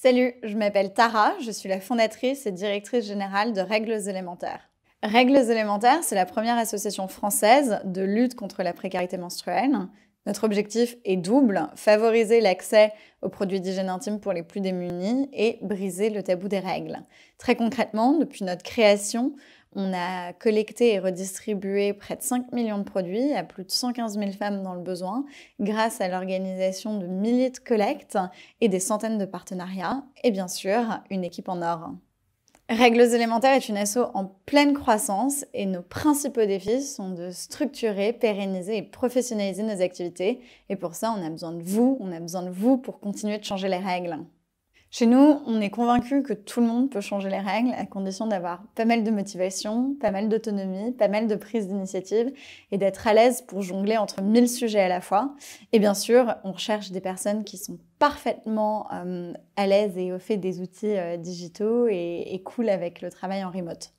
Salut, je m'appelle Tara, je suis la fondatrice et directrice générale de Règles élémentaires. Règles élémentaires, c'est la première association française de lutte contre la précarité menstruelle. Notre objectif est double, favoriser l'accès aux produits d'hygiène intime pour les plus démunis et briser le tabou des règles. Très concrètement, depuis notre création, on a collecté et redistribué près de 5 millions de produits à plus de 115 000 femmes dans le besoin grâce à l'organisation de milliers de collectes et des centaines de partenariats et bien sûr une équipe en or. Règles élémentaires est une asso en pleine croissance et nos principaux défis sont de structurer, pérenniser et professionnaliser nos activités. Et pour ça, on a besoin de vous, on a besoin de vous pour continuer de changer les règles. Chez nous, on est convaincu que tout le monde peut changer les règles à condition d'avoir pas mal de motivation, pas mal d'autonomie, pas mal de prise d'initiative et d'être à l'aise pour jongler entre mille sujets à la fois. Et bien sûr, on recherche des personnes qui sont parfaitement euh, à l'aise et au fait des outils euh, digitaux et, et cool avec le travail en remote.